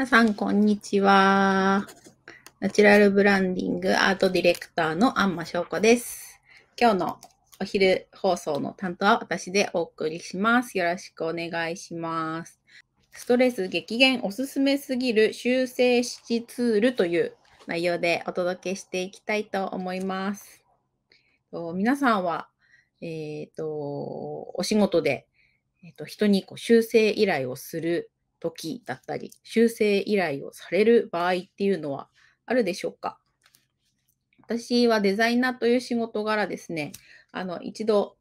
皆さん、こんにちは。ナチュラルブランディングアートディレクターの安間翔子です。今日のお昼放送の担当は私でお送りします。よろしくお願いします。ストレス激減おすすめすぎる修正式ツールという内容でお届けしていきたいと思います。皆さんは、えっ、ー、と、お仕事で、えーと人にこう修正依頼をする時だったり、修正依頼をされる場合っていうのはあるでしょうか私はデザイナーという仕事柄ですね、あの一度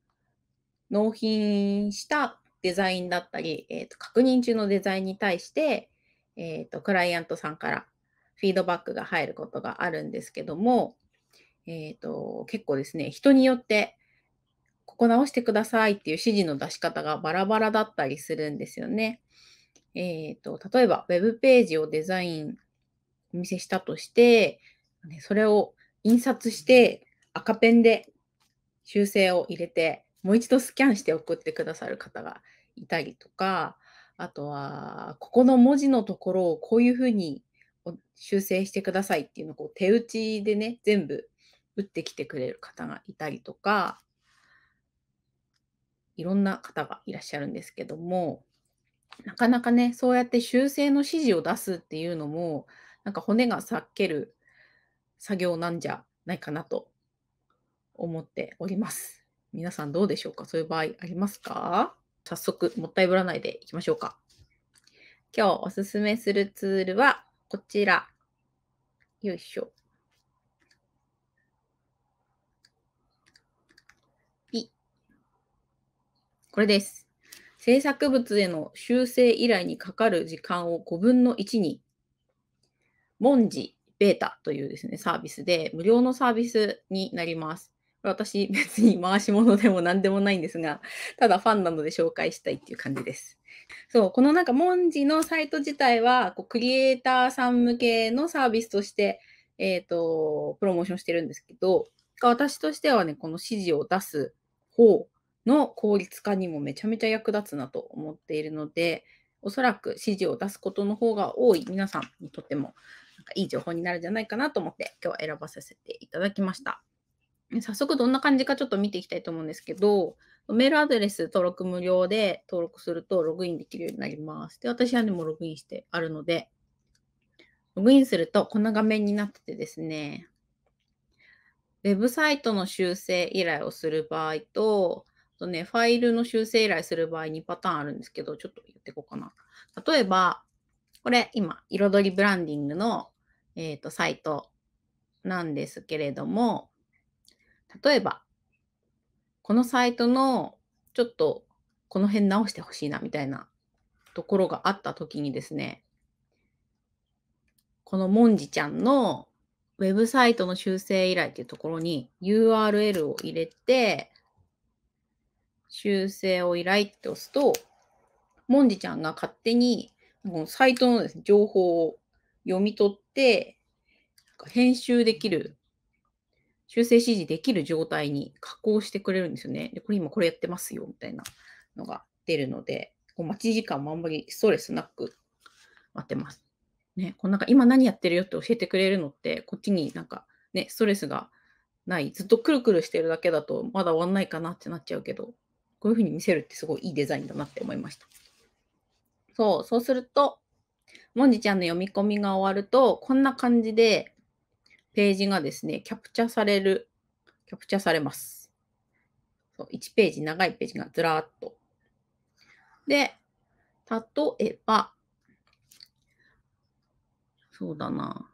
納品したデザインだったり、えーと、確認中のデザインに対して、えーと、クライアントさんからフィードバックが入ることがあるんですけども、えーと結構ですね、人によってここ直してくださいっていう指示の出し方がバラバラだったりするんですよね。えっ、ー、と、例えばウェブページをデザイン、お見せしたとして、それを印刷して赤ペンで修正を入れて、もう一度スキャンして送ってくださる方がいたりとか、あとは、ここの文字のところをこういうふうに修正してくださいっていうのをこう手打ちでね、全部打ってきてくれる方がいたりとか、いろんな方がいらっしゃるんですけども、なかなかね、そうやって修正の指示を出すっていうのも、なんか骨が裂ける作業なんじゃないかなと思っております。皆さんどうでしょうかそういう場合ありますか早速、もったいぶらないでいきましょうか。今日おすすめするツールはこちら。よいしょ。ピ。これです。制作物への修正依頼にかかる時間を5分の1に、文字ベータというですね、サービスで無料のサービスになります。私、別に回し物でも 何でもないんですが、ただファンなので紹介したいっていう感じです。そう、このなんか、文字のサイト自体は、こうクリエイターさん向けのサービスとして、えっ、ー、と、プロモーションしてるんですけど、私としてはね、この指示を出す方の効率化にもめちゃめちゃ役立つなと思っているので、おそらく指示を出すことの方が多い皆さんにとってもなんかいい情報になるんじゃないかなと思って今日は選ばさせていただきました。早速どんな感じかちょっと見ていきたいと思うんですけど、メールアドレス登録無料で登録するとログインできるようになります。で、私はでもログインしてあるので、ログインするとこんな画面になっててですね、ウェブサイトの修正依頼をする場合と、とね、ファイルの修正依頼する場合にパターンあるんですけど、ちょっと言っていこうかな。例えば、これ今、彩りブランディングの、えーと、サイトなんですけれども、例えば、このサイトのちょっとこの辺直してほしいなみたいなところがあった時にですね、このもんじちゃんのウェブサイトの修正依頼っていうところに URL を入れて、修正を依頼って押すと、もんじちゃんが勝手に、このサイトのです、ね、情報を読み取って、編集できる、修正指示できる状態に加工してくれるんですよね。で、これ今これやってますよ、みたいなのが出るので、こう待ち時間もあんまりストレスなく待ってます。ね、こうなんか今何やってるよって教えてくれるのって、こっちになんかね、ストレスがない、ずっとくるくるしてるだけだとまだ終わんないかなってなっちゃうけど、こういうふうに見せるってすごいいいデザインだなって思いました。そう、そうすると、もんじちゃんの読み込みが終わると、こんな感じでページがですね、キャプチャされる、キャプチャされます。そう1ページ、長いページがずらーっと。で、例えば、そうだな。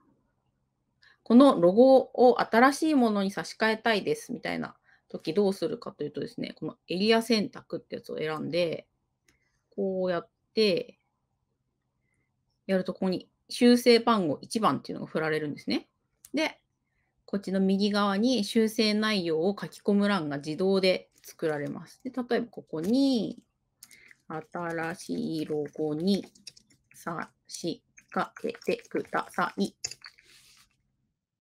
このロゴを新しいものに差し替えたいですみたいな時どうするかというとですね、このエリア選択ってやつを選んで、こうやって、やるとここに修正番号1番っていうのが振られるんですね。で、こっちの右側に修正内容を書き込む欄が自動で作られます。で例えばここに、新しいロゴに差し掛けてください。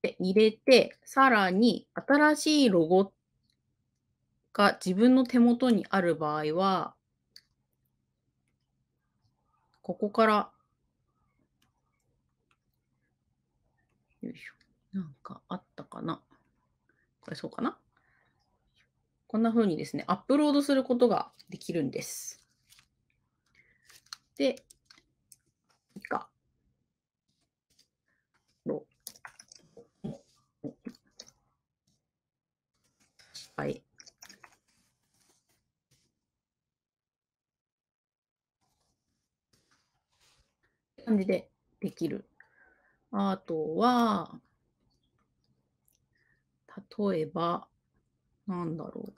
で入れて、さらに新しいロゴっが自分の手元にある場合は、ここから、よいしょ。なんかあったかなこれそうかなこんな風にですね、アップロードすることができるんです。で、いいか。感じでできる。あとは、例えば、なんだろ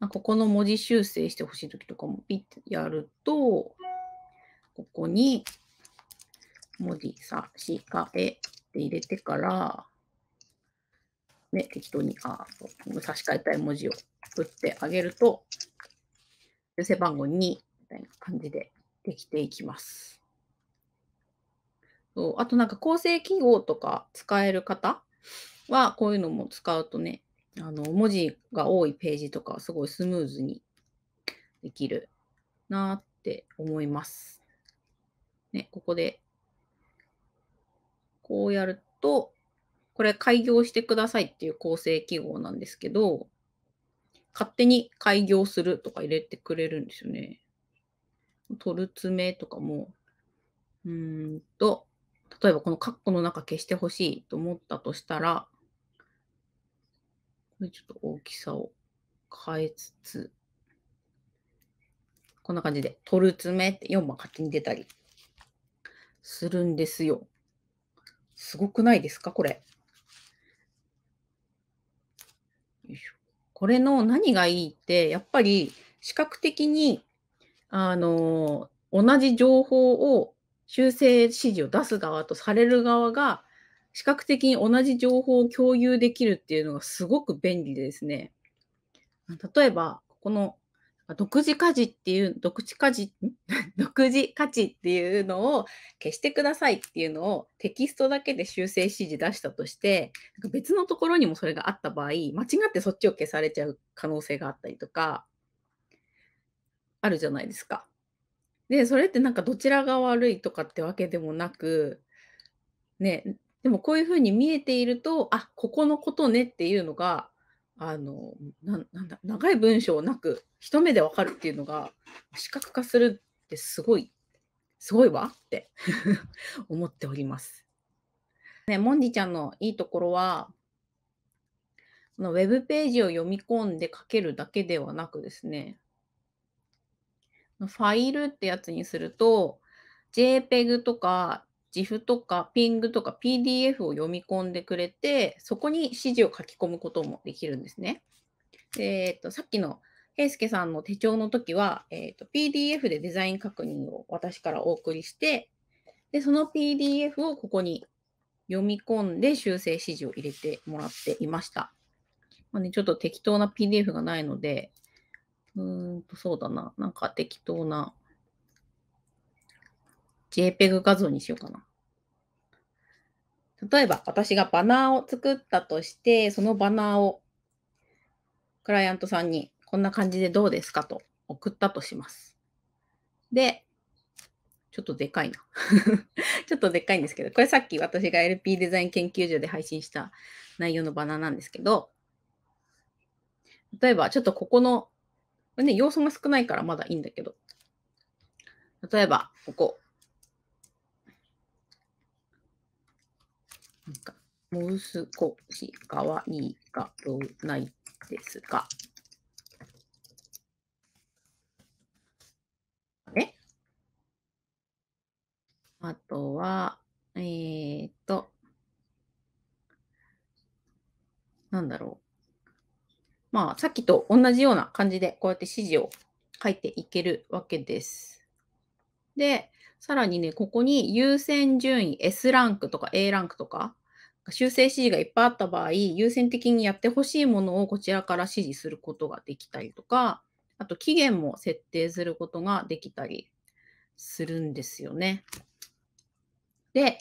う。ここの文字修正してほしいときとかもピッてやると、ここに文字差し替えって入れてから、ね、適当に、あ差し替えたい文字を打ってあげると、せ番号2みたいな感じでできていきます。そうあとなんか構成記号とか使える方はこういうのも使うとね、あの文字が多いページとかすごいスムーズにできるなって思います。ね、ここでこうやると、これ開業してくださいっていう構成記号なんですけど、勝手に開業するとか入れてくれるんですよね。取る爪とかも、うーんと、例えばこのカッコの中消してほしいと思ったとしたら、これちょっと大きさを変えつつ、こんな感じで、取る爪って4番勝手に出たりするんですよ。すごくないですかこれ。よいしょ。これの何がいいって、やっぱり視覚的に、あのー、同じ情報を修正指示を出す側とされる側が視覚的に同じ情報を共有できるっていうのがすごく便利でですね。例えば、この独自家事っていう、独自家事、独自価値っていうのを消してくださいっていうのをテキストだけで修正指示出したとして、なんか別のところにもそれがあった場合、間違ってそっちを消されちゃう可能性があったりとか、あるじゃないですか。で、それってなんかどちらが悪いとかってわけでもなく、ね、でもこういうふうに見えていると、あ、ここのことねっていうのが、あの、ななんだ、長い文章なく、一目でわかるっていうのが、視覚化するってすごい、すごいわって 思っております。ね、もんじちゃんのいいところは、ウェブページを読み込んで書けるだけではなくですね、ファイルってやつにすると、JPEG とか GIF とか PING とか PDF を読み込んでくれて、そこに指示を書き込むこともできるんですね。えっ、ー、と、さっきの平介さんの手帳の時は、えっ、ー、と、PDF でデザイン確認を私からお送りして、で、その PDF をここに読み込んで修正指示を入れてもらっていました。まあね、ちょっと適当な PDF がないので、うんと、そうだな。なんか適当な JPEG 画像にしようかな。例えば、私がバナーを作ったとして、そのバナーをクライアントさんにこんな感じでどうですかと送ったとします。で、ちょっとでかいな。ちょっとでっかいんですけど、これさっき私が LP デザイン研究所で配信した内容のバナーなんですけど、例えばちょっとここのね、要素が少ないからまだいいんだけど。例えば、ここ。なんか、もう少しかわいいがどうないですか。ねあとは、えー、っと、なんだろう。まあ、さっきと同じような感じで、こうやって指示を書いていけるわけです。で、さらにね、ここに優先順位 S ランクとか A ランクとか、修正指示がいっぱいあった場合、優先的にやってほしいものをこちらから指示することができたりとか、あと期限も設定することができたりするんですよね。で、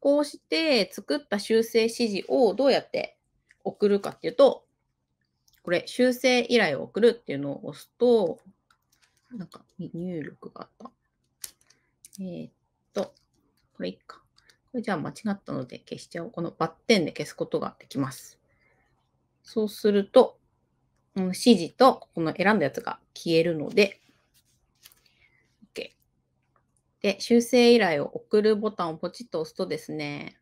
こうして作った修正指示をどうやって送るかっていうと、これ、修正依頼を送るっていうのを押すと、なんか入力があった。えー、っと、これいいか。これじゃあ間違ったので消しちゃおう。このバッテンで消すことができます。そうすると、うん、指示とここの選んだやつが消えるので、OK。で、修正依頼を送るボタンをポチッと押すとですね、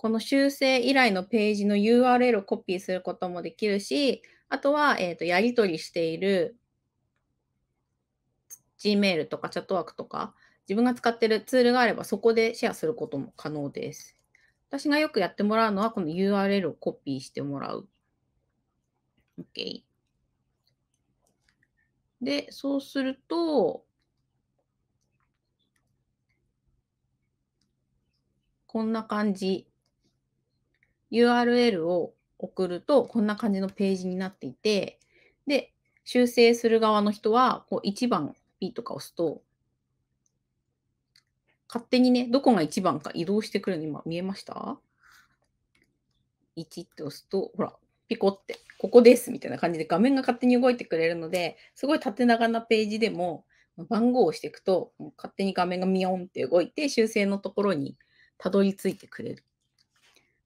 この修正以来のページの URL をコピーすることもできるし、あとは、えーと、やり取りしている Gmail とかチャットワークとか、自分が使っているツールがあればそこでシェアすることも可能です。私がよくやってもらうのは、この URL をコピーしてもらう。OK。で、そうすると、こんな感じ URL を送ると、こんな感じのページになっていて、で、修正する側の人は、こう1番 P とか押すと、勝手にね、どこが1番か移動してくるの今見えました ?1 って押すと、ほら、ピコって、ここですみたいな感じで画面が勝手に動いてくれるので、すごい縦長なページでも番号を押していくと、勝手に画面がミヨンって動いて、修正のところにたどり着いてくれる。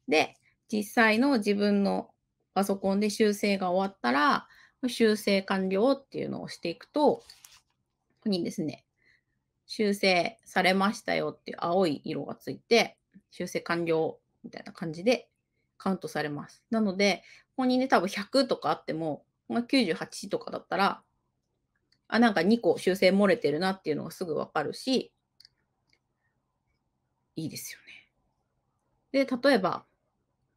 で、実際の自分のパソコンで修正が終わったら、修正完了っていうのをしていくと、ここにですね、修正されましたよっていう青い色がついて、修正完了みたいな感じでカウントされます。なので、ここにね、多分100とかあっても、98とかだったら、あ、なんか2個修正漏れてるなっていうのがすぐわかるし、いいですよね。で、例えば、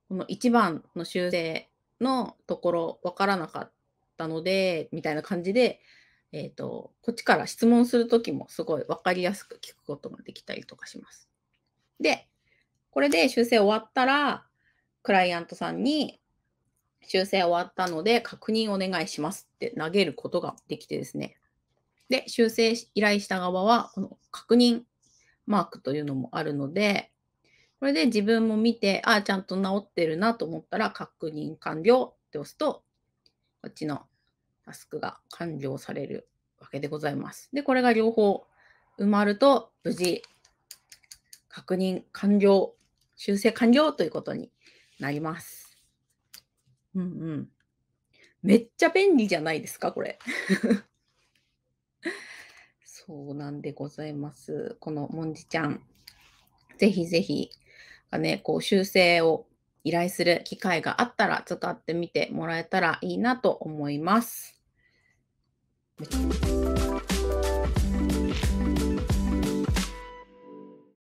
この1番の修正のところ分からなかったので、みたいな感じで、えーと、とこっちから質問するときもすごい分かりやすく聞くことができたりとかします。で、これで修正終わったら、クライアントさんに修正終わったので確認お願いしますって投げることができてですね。で、修正依頼した側は、この確認マークというのもあるので、これで自分も見て、ああ、ちゃんと治ってるなと思ったら、確認完了って押すと、こっちのタスクが完了されるわけでございます。で、これが両方埋まると、無事、確認完了、修正完了ということになります。うんうん。めっちゃ便利じゃないですか、これ。そうなんでございます。このもんじちゃん。ぜひぜひがね、こう修正を依頼する機会があったら使ってみてもらえたらいいなと思います。